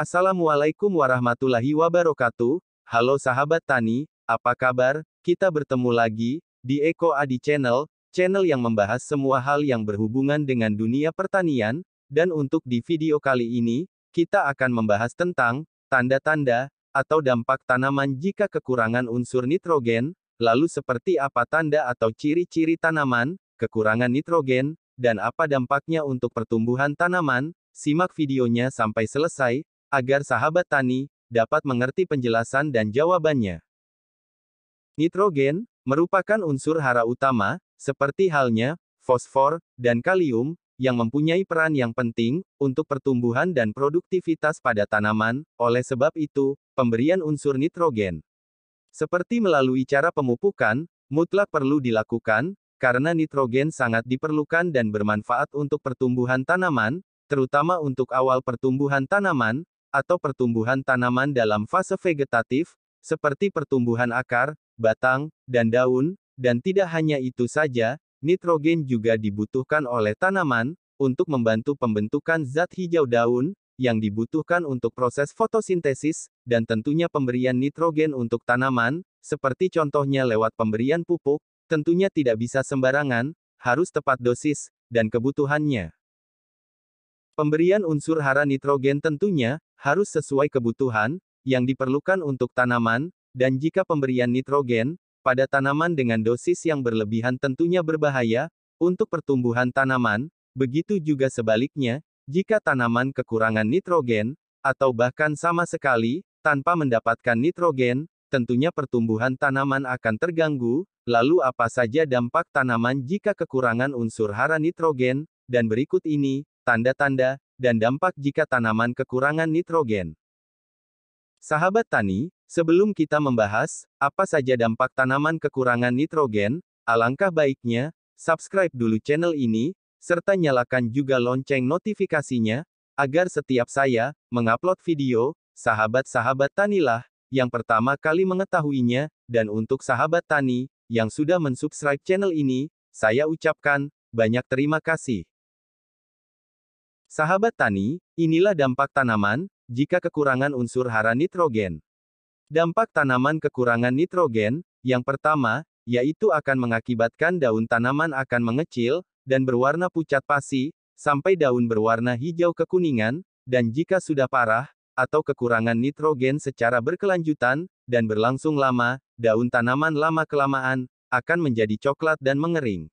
Assalamualaikum warahmatullahi wabarakatuh, halo sahabat tani, apa kabar? Kita bertemu lagi, di Eko Adi Channel, channel yang membahas semua hal yang berhubungan dengan dunia pertanian, dan untuk di video kali ini, kita akan membahas tentang, tanda-tanda, atau dampak tanaman jika kekurangan unsur nitrogen, lalu seperti apa tanda atau ciri-ciri tanaman, kekurangan nitrogen, dan apa dampaknya untuk pertumbuhan tanaman, simak videonya sampai selesai, agar sahabat tani dapat mengerti penjelasan dan jawabannya. Nitrogen merupakan unsur hara utama, seperti halnya fosfor dan kalium, yang mempunyai peran yang penting untuk pertumbuhan dan produktivitas pada tanaman. Oleh sebab itu, pemberian unsur nitrogen, seperti melalui cara pemupukan, mutlak perlu dilakukan karena nitrogen sangat diperlukan dan bermanfaat untuk pertumbuhan tanaman, terutama untuk awal pertumbuhan tanaman, atau pertumbuhan tanaman dalam fase vegetatif, seperti pertumbuhan akar, batang, dan daun, dan tidak hanya itu saja, nitrogen juga dibutuhkan oleh tanaman untuk membantu pembentukan zat hijau daun yang dibutuhkan untuk proses fotosintesis dan tentunya pemberian nitrogen untuk tanaman, seperti contohnya lewat pemberian pupuk, tentunya tidak bisa sembarangan, harus tepat dosis dan kebutuhannya. Pemberian unsur hara nitrogen tentunya harus sesuai kebutuhan yang diperlukan untuk tanaman, dan jika pemberian nitrogen pada tanaman dengan dosis yang berlebihan tentunya berbahaya untuk pertumbuhan tanaman, begitu juga sebaliknya, jika tanaman kekurangan nitrogen atau bahkan sama sekali tanpa mendapatkan nitrogen, tentunya pertumbuhan tanaman akan terganggu. Lalu apa saja dampak tanaman jika kekurangan unsur hara nitrogen? Dan berikut ini, tanda-tanda, dan dampak jika tanaman kekurangan nitrogen. Sahabat tani, sebelum kita membahas apa saja dampak tanaman kekurangan nitrogen, alangkah baiknya subscribe dulu channel ini, serta nyalakan juga lonceng notifikasinya, agar setiap saya mengupload video, sahabat-sahabat tanilah yang pertama kali mengetahuinya, dan untuk sahabat tani yang sudah mensubscribe channel ini, saya ucapkan banyak terima kasih. Sahabat tani, inilah dampak tanaman jika kekurangan unsur hara nitrogen. Dampak tanaman kekurangan nitrogen, yang pertama, yaitu akan mengakibatkan daun tanaman akan mengecil dan berwarna pucat pasi, sampai daun berwarna hijau kekuningan, dan jika sudah parah, atau kekurangan nitrogen secara berkelanjutan dan berlangsung lama, daun tanaman lama-kelamaan akan menjadi coklat dan mengering.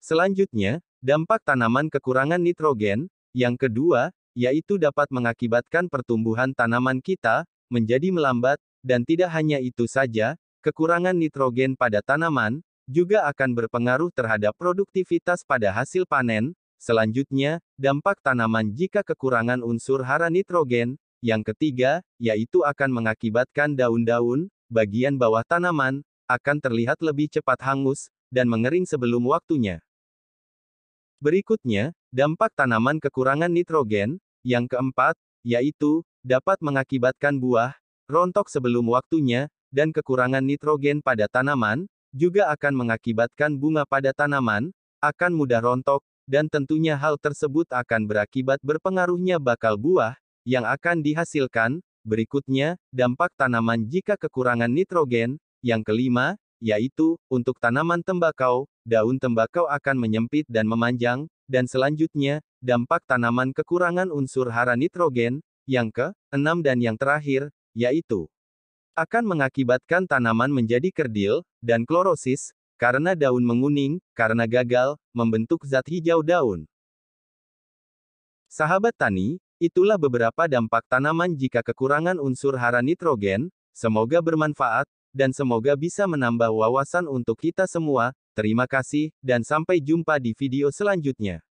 Selanjutnya, Dampak tanaman kekurangan nitrogen, yang kedua, yaitu dapat mengakibatkan pertumbuhan tanaman kita menjadi melambat, dan tidak hanya itu saja, kekurangan nitrogen pada tanaman juga akan berpengaruh terhadap produktivitas pada hasil panen. Selanjutnya, dampak tanaman jika kekurangan unsur hara nitrogen, yang ketiga, yaitu akan mengakibatkan daun-daun, bagian bawah tanaman, akan terlihat lebih cepat hangus, dan mengering sebelum waktunya. Berikutnya, dampak tanaman kekurangan nitrogen, yang keempat, yaitu, dapat mengakibatkan buah, rontok sebelum waktunya, dan kekurangan nitrogen pada tanaman, juga akan mengakibatkan bunga pada tanaman, akan mudah rontok, dan tentunya hal tersebut akan berakibat berpengaruhnya bakal buah, yang akan dihasilkan, berikutnya, dampak tanaman jika kekurangan nitrogen, yang kelima, yaitu, untuk tanaman tembakau, daun tembakau akan menyempit dan memanjang, dan selanjutnya, dampak tanaman kekurangan unsur hara nitrogen, yang ke-6 dan yang terakhir, yaitu akan mengakibatkan tanaman menjadi kerdil, dan klorosis, karena daun menguning, karena gagal, membentuk zat hijau daun. Sahabat tani, itulah beberapa dampak tanaman jika kekurangan unsur hara nitrogen, semoga bermanfaat, dan semoga bisa menambah wawasan untuk kita semua. Terima kasih, dan sampai jumpa di video selanjutnya.